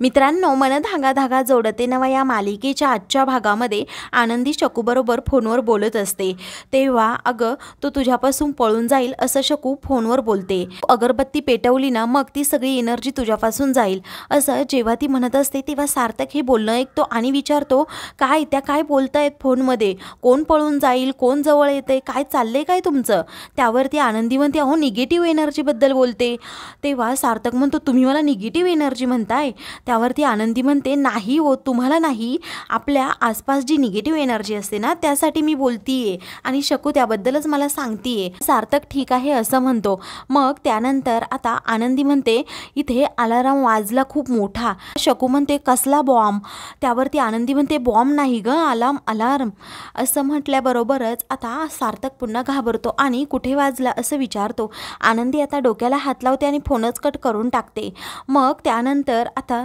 मित्रांनो मन धागा धागा जोडते नवा या मालिकेच्या आजच्या भागामध्ये आनंदी शकूबरोबर फोनवर बोलत असते तेव्हा अगं तो तुझ्यापासून पळून जाईल असं शकू फोनवर बोलते अगरबत्ती पेटवली ना मग ती सगळी एनर्जी तुझ्यापासून जाईल असं जेव्हा ती म्हणत असते तेव्हा सार्थक हे बोलणं ऐकतो आणि विचारतो काय त्या काय बोलतायत फोनमध्ये कोण पळून जाईल कोण जवळ येते काय चाललंय काय तुमचं त्यावरती आनंदी म्हणते अहो निगेटिव्ह एनर्जीबद्दल बोलते तेव्हा सार्थक म्हणतो तुम्ही मला निगेटिव्ह एनर्जी म्हणताय त्यावरती आनंदी म्हणते नाही हो तुम्हाला नाही आपल्या आसपास जी निगेटिव्ह एनर्जी असते ना त्यासाठी मी बोलतीये आणि शकू त्याबद्दलच मला सांगतीये सार्थक ठीक आहे असं म्हणतो मग त्यानंतर आता आनंदी म्हणते इथे अलाराम वाजला खूप मोठा शकू म्हणते कसला बॉम्ब त्यावरती आनंदी म्हणते बॉम्ब नाही ग अलार्म अलार्म असं म्हटल्याबरोबरच आता सार्थक पुन्हा घाबरतो आणि कुठे वाजला असं विचारतो आनंदी आता डोक्याला हात लावते आणि फोनच कट करून टाकते मग त्यानंतर आता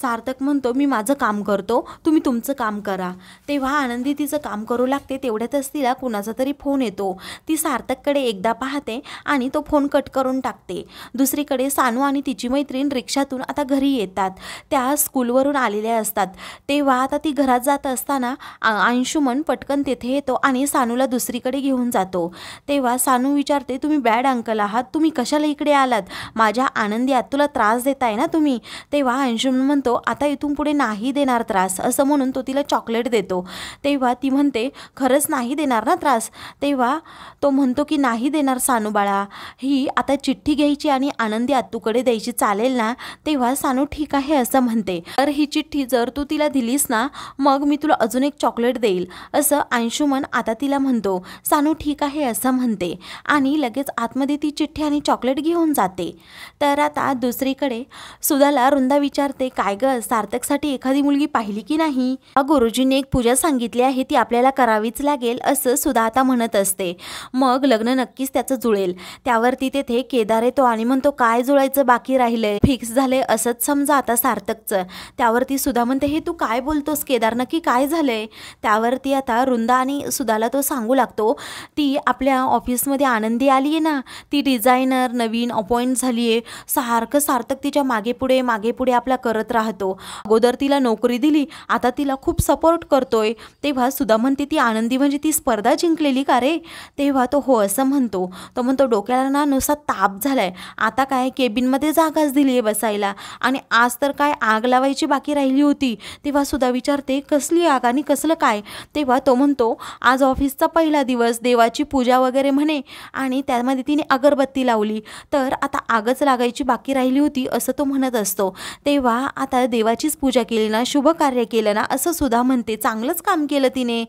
सार्थक म्हणतो मी माझं काम करतो तुम्ही तुमचं काम करा तेव्हा आनंदी तिचं काम करू लागते तेवढ्यातच तिला कुणाचा तरी फोन येतो ती सार्थककडे एकदा पाहते आणि तो फोन कट करून टाकते दुसरीकडे सानू आणि तिची मैत्रीण रिक्षातून आता घरी येतात त्या स्कूलवरून आलेल्या असतात तेव्हा आता ती घरात जात असताना अंशुमन पटकन तेथे येतो आणि सानूला दुसरीकडे घेऊन जातो तेव्हा सानू विचारते तुम्ही बॅड अंकल आहात तुम्ही कशाला इकडे आलात माझ्या आनंदी आत तुला त्रास देताय ना तुम्ही तेव्हा अंशुमन म्हणतो आता इथून पुढे नाही देणार त्रास असं म्हणून तो तिला चॉकलेट देतो तेव्हा ती म्हणते खरंच नाही देणार ना त्रास तेव्हा तो म्हणतो की नाही देणार सानू बाळा ही आता चिठ्ठी घ्यायची आणि आनंदी आत्तूकडे द्यायची चालेल ना तेव्हा सानू ठीक आहे असं म्हणते तर ही चिठ्ठी जर तू तिला दिलीस ना मग मी तुला अजून एक चॉकलेट देईल असं अंशुमन आता तिला म्हणतो सानू ठीक आहे असं म्हणते आणि लगेच आतमध्ये ती चिठ्ठी आणि चॉकलेट घेऊन जाते तर आता दुसरीकडे सुधाला रुंदा विचारते काय काय ग सार्थकसाठी एखादी मुलगी पाहिली की नाही गुरुजींनी एक पूजा सांगितली आहे ती आपल्याला करावीच लागेल असं सुद्धा आता म्हणत असते मग लग्न नक्कीच त्याचं जुळेल त्यावरती तेथे केदार येतो आणि म्हणतो काय जुळायचं बाकी राहिलंय फिक्स झालंय असंच समजा आता सार्थकचं त्यावरती सुधा म्हणते हे तू काय बोलतोस केदार नक्की काय झालंय त्यावरती आता रुंदा आणि सुधाला तो सांगू लागतो ती आपल्या ऑफिसमध्ये आनंदी आली आहे ना ती डिझायनर नवीन अपॉइंट झाली आहे सारखं सार्थक तिच्या मागे पुढे मागे पुढे आपला करत राहतो पाहतो अगोदर तिला नोकरी दिली आता तिला खूप सपोर्ट करतोय तेव्हा सुद्धा म्हणते ती आनंदी म्हणजे ती स्पर्धा जिंकलेली का रे तेव्हा तो हो असं म्हणतो तो म्हणतो डोक्याला ना नुसा ताप झालाय आता काय केबिनमध्ये जागाच दिली आहे बसायला आणि आज तर काय आग लावायची बाकी राहिली होती तेव्हा सुद्धा विचारते कसली आग आणि कसलं काय तेव्हा तो म्हणतो आज ऑफिसचा पहिला दिवस देवाची पूजा वगैरे म्हणे आणि त्यामध्ये तिने अगरबत्ती लावली तर आता आगच लागायची बाकी राहिली होती असं तो म्हणत असतो तेव्हा आता आता देवाचीच पूजा केली ना शुभ कार्य केलं ना असं सुद्धा म्हणते चांगलंच काम केलं तिने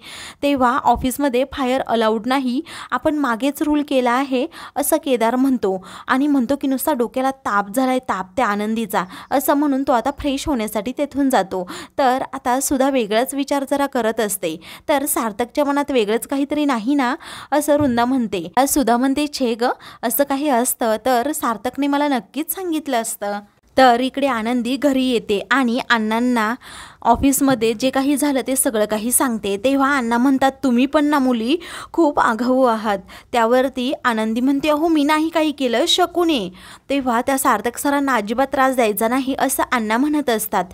तेव्हा ऑफिसमध्ये फायर अलाउड नाही आपण मागेच रूल केला आहे असं केदार म्हणतो आणि म्हणतो की नुसता डोक्याला ताप झालाय ताप त्या आनंदीचा असं म्हणून तो आता फ्रेश होण्यासाठी तेथून जातो तर आता सुद्धा वेगळाच विचार जरा करत असते तर सार्थकच्या मनात वेगळंच काहीतरी नाही ना असं रुंदा म्हणते सुद्धा म्हणते छे ग असं काही असतं तर सार्थकने मला नक्कीच सांगितलं असतं तर इकडे आनंदी घरी येते आणि अण्णांना ऑफिसमध्ये जे काही झालं ते सगळं काही सांगते तेव्हा अण्णा म्हणतात तुम्ही पण ना मुली खूप आघाऊ आहात त्यावरती आनंदी म्हणते अहो मी नाही काही केलं शकू नये तेव्हा त्या सार्थक सरांना अजिबात त्रास द्यायचा नाही असं अण्णा म्हणत असतात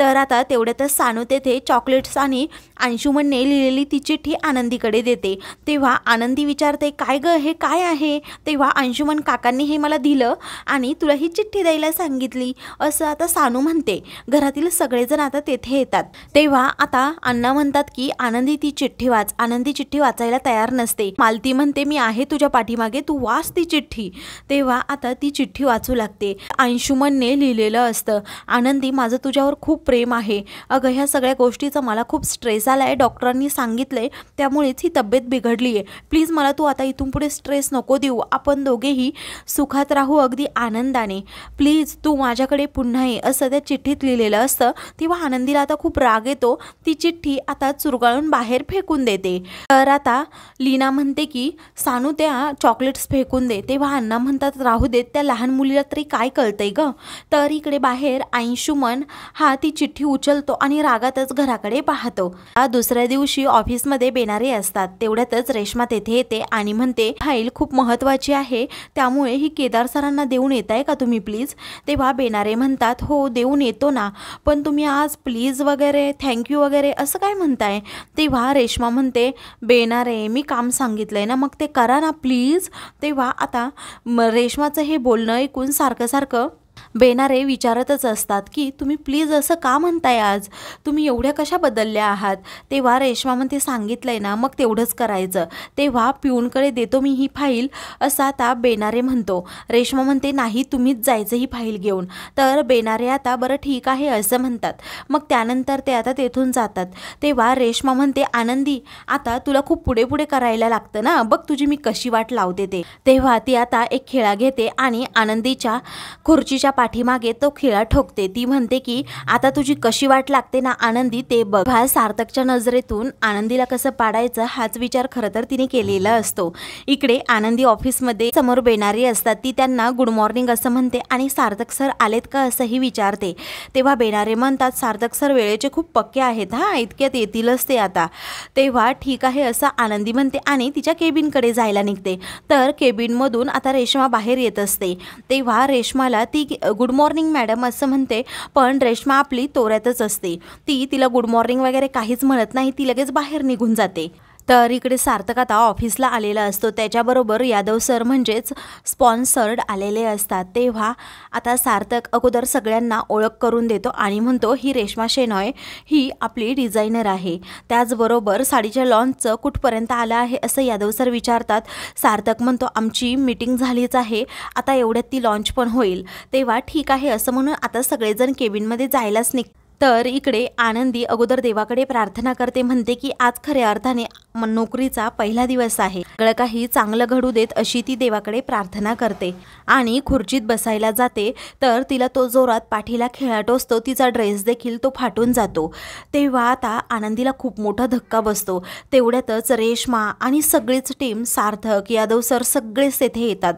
तर आता तेवढ्यातच सानू तेथे चॉकलेट्स आणि अंशुमनने लिहिलेली ती चिठ्ठी आनंदीकडे देते तेव्हा आनंदी विचारते काय ग हे काय आहे तेव्हा अंशुमन काकांनी हे मला दिलं आणि तुला ही चिठ्ठी द्यायला सांगितली असं आता सानू म्हणते घरातील सगळेजण आता तेथे येतात तेव्हा आता अण्णा म्हणतात की आनंदी ती चिठ्ठी वाच आनंदी चिठ्ठी वाचायला तयार नसते मालती म्हणते मी आहे तुझ्या पाठीमागे तू वाच ती चिठ्ठी तेव्हा आता ती चिठ्ठी वाचू लागते अंशुमनने लिहिलेलं असतं आनंदी माझं तुझ्यावर खूप प्रेम आहे अगं ह्या सगळ्या गोष्टीचा मला खूप स्ट्रेस आला आहे डॉक्टरांनी सांगितलंय त्यामुळेच ही तब्येत बिघडली आहे प्लीज मला तू आता इथून पुढे स्ट्रेस नको देऊ आपण दोघेही सुखात राहू अगदी आनंदाने प्लीज तू माझ्याकडे पुन्हा ये असं त्या चिठ्ठीत लिहिलेलं असतं तेव्हा आनंदीला आता खूप राग येतो ती चिठ्ठी आता चुरगाळून बाहेर फेकून देते तर आता लीना म्हणते की सानू त्या चॉकलेट्स फेकून दे तेव्हा अण्णा म्हणतात राहू देत त्या लहान मुलीला तरी काय कळतंय ग तर इकडे बाहेर आईशुमन हा ती चिठ्ठी उचलतो आणि रागातच घराकडे पाहतो दुसऱ्या दिवशी ऑफिसमध्ये बेनारे असतात तेवढ्यातच रेश्मा तेथे येते आणि म्हणते फाईल खूप महत्वाची आहे त्यामुळे ही केदार सरांना देऊन येत का तुम्ही प्लीज तेव्हा बेनारे म्हणतात हो देऊन येतो ना पण तुम्ही आज प्लीज वगैरे थँक्यू वगैरे असं काय म्हणताय तेव्हा रेश्मा म्हणते बेनारे मी काम सांगितलं आहे ना मग ते करा ना प्लीज तेव्हा आता रेश्माचं हे बोलणं ऐकून सारखं सारखं बेनारे विचारतच असतात की तुम्ही प्लीज असं का म्हणताय आज तुम्ही एवढ्या कशा बदलल्या आहात तेव्हा रेश्मा म्हणते सांगितलं आहे ना मग तेवढंच करायचं तेव्हा पिऊनकडे देतो मी ही फाईल असा आता बेनारे म्हणतो रेश्मा म्हणते नाही तुम्हीच जायचं ही फाईल घेऊन तर बेनारे आता बरं ठीक आहे असं म्हणतात मग त्यानंतर ते आता तेथून जातात तेव्हा रेश्मा म्हणते आनंदी आता तुला खूप पुढे पुढे करायला लागतं ना बघ तुझी मी कशी वाट लावते ते तेव्हा ती आता एक खेळा घेते आणि आनंदीच्या खुर्चीच्या पाठीमागे तो खिळा ठोकते ती म्हणते की आता तुझी कशी वाट लागते ना आनंदी ते बघा सार्थकच्या नजरेतून आनंदीला कसं पाडायचं हाच विचार खरं तर तिने केलेला असतो इकडे आनंदी ऑफिसमध्ये समोर बेणारी असतात ती त्यांना गुड मॉर्निंग असं म्हणते आणि सार्थक सर आलेत का असंही विचारते तेव्हा बेणारे म्हणतात सार्थक सर वेळेचे खूप पक्के आहेत हा इतक्यात येतीलच ते आता तेव्हा ठीक आहे असं आनंदी म्हणते आणि तिच्या केबिनकडे जायला निघते तर केबिनमधून आता रेशमा बाहेर येत असते तेव्हा रेशमाला ती गुड मॉर्निंग मॅडम असं म्हणते पण रेश्मा आपली तोऱ्यातच असते ती तिला गुड मॉर्निंग वगैरे काहीच म्हणत नाही ती लगेच बाहेर निघून जाते तर इकडे सार्थक आता ऑफिसला आलेला असतो त्याच्याबरोबर यादव सर म्हणजेच स्पॉन्सर्ड आलेले असतात तेव्हा आता सार्थक अगोदर सगळ्यांना ओळख करून देतो आणि म्हणतो ही रेश्मा शेनॉय ही आपली डिझायनर आहे त्याचबरोबर साडीच्या लॉन्चचं कुठपर्यंत आलं आहे असं यादव सर विचारतात सार्थक म्हणतो आमची मीटिंग झालीच आहे आता एवढ्यात ती लॉन्च पण होईल तेव्हा ठीक आहे असं म्हणून आता सगळेजण केबिनमध्ये जायलाच निघ तर इकडे आनंदी अगोदर देवाकडे प्रार्थना करते म्हणते की आज खऱ्या अर्थाने नोकरीचा पहिला दिवस आहे सगळं काही चांगलं घडू देत अशी ती देवाकडे प्रार्थना करते आणि खुर्चीत बसायला जाते तर तिला तो जोरात पाठीला खेळाट असतो तिचा ड्रेस देखील तो फाटून जातो तेव्हा आता आनंदीला खूप मोठा धक्का बसतो तेवढ्यातच रेश्मा आणि सगळीच टीम सार्थक यादव सर सगळेच तेथे येतात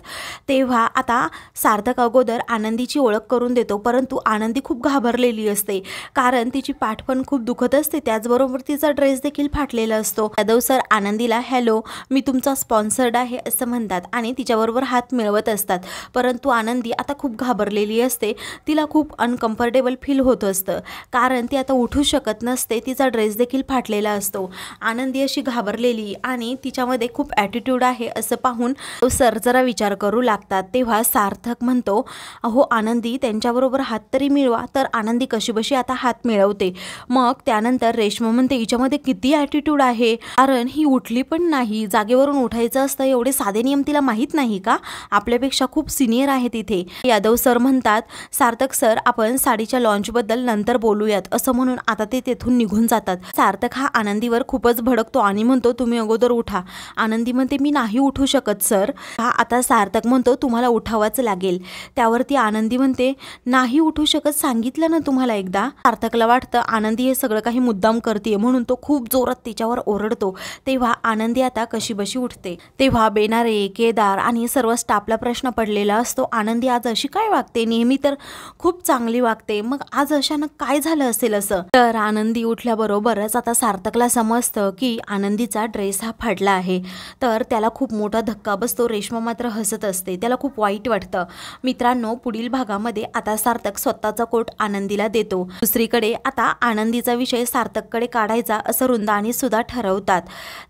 तेव्हा आता सार्थक अगोदर आनंदीची ओळख करून देतो परंतु आनंदी खूप घाबरलेली असते कारण तिची पाठ पण खूप दुखत असते त्याचबरोबर तिचा ड्रेस देखील फाटलेला असतो यादव सर आनंदीला हॅलो मी तुमचा स्पॉन्सर्ड आहे असं म्हणतात आणि तिच्याबरोबर हात मिळवत असतात परंतु आनंदी आता खूप घाबरलेली असते तिला खूप अनकम्फर्टेबल फील होत असतं कारण ती आता उठू शकत नसते तिचा ड्रेस देखील फाटलेला असतो आनंदी अशी घाबरलेली आणि तिच्यामध्ये खूप ॲटिट्यूड आहे असं पाहून तो सर जरा विचार करू लागतात तेव्हा सार्थक म्हणतो अहो आनंदी त्यांच्याबरोबर हात तरी मिळवा तर आनंदी कशीबशी आता हात मिळवते मग त्यानंतर रेश्मा म्हणते हिच्यामध्ये किती ॲटिट्यूड आहे कारण ही उठली पण नाही जागेवरून उठायचं असतं एवढे साधे नियम तिला माहीत नाही का आपल्यापेक्षा खूप सिनियर आहेत इथे यादव सर म्हणतात सार्थक सर आपण साडीच्या लॉन्चबद्दल नंतर बोलूयात असं म्हणून आता ते तेथून निघून जातात सार्थक हा आनंदीवर खूपच भडकतो आणि म्हणतो तुम्ही अगोदर उठा आनंदी म्हणते मी नाही उठू शकत सर हा आता सार्थक म्हणतो तुम्हाला उठावाच लागेल त्यावरती आनंदी म्हणते नाही उठू शकत सांगितलं ना तुम्हाला एकदा सार्थकला वाटतं आनंदी हे सगळं काही मुद्दाम करते म्हणून तो खूप जोरात तिच्यावर ओरडतो तेव्हा आनंदी आता कशी बशी उठते तेव्हा बेनारे केदार आणि सर्व स्टाफला प्रश्न पडलेला असतो आनंदी आज अशी काय वागते नेहमी तर खूप चांगली वागते मग आज अशानक काय झालं असेल असं तर आनंदी उठल्याबरोबरच आता सार्थकला समजतं की आनंदीचा ड्रेस हा फाडला आहे तर त्याला खूप मोठा धक्का बसतो रेशमा मात्र हसत असते त्याला खूप वाईट वाटतं मित्रांनो पुढील भागामध्ये आता सार्थक स्वतःचा कोट आनंदीला देतो दुसरीकडे आता आनंदीचा विषय सार्थककडे काढायचा असं रुंदानी आणि सुद्धा ठरवतात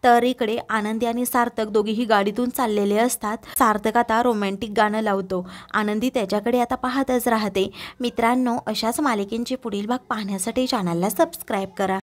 तर इकडे आनंदी आणि सार्थक दोघेही गाडीतून चाललेले असतात सार्थक आता रोमॅन्टिक गाणं लावतो आनंदी त्याच्याकडे आता पाहतच राहते मित्रांनो अशाच मालिकेंचे पुढील भाग पाहण्यासाठी चॅनलला सबस्क्राईब करा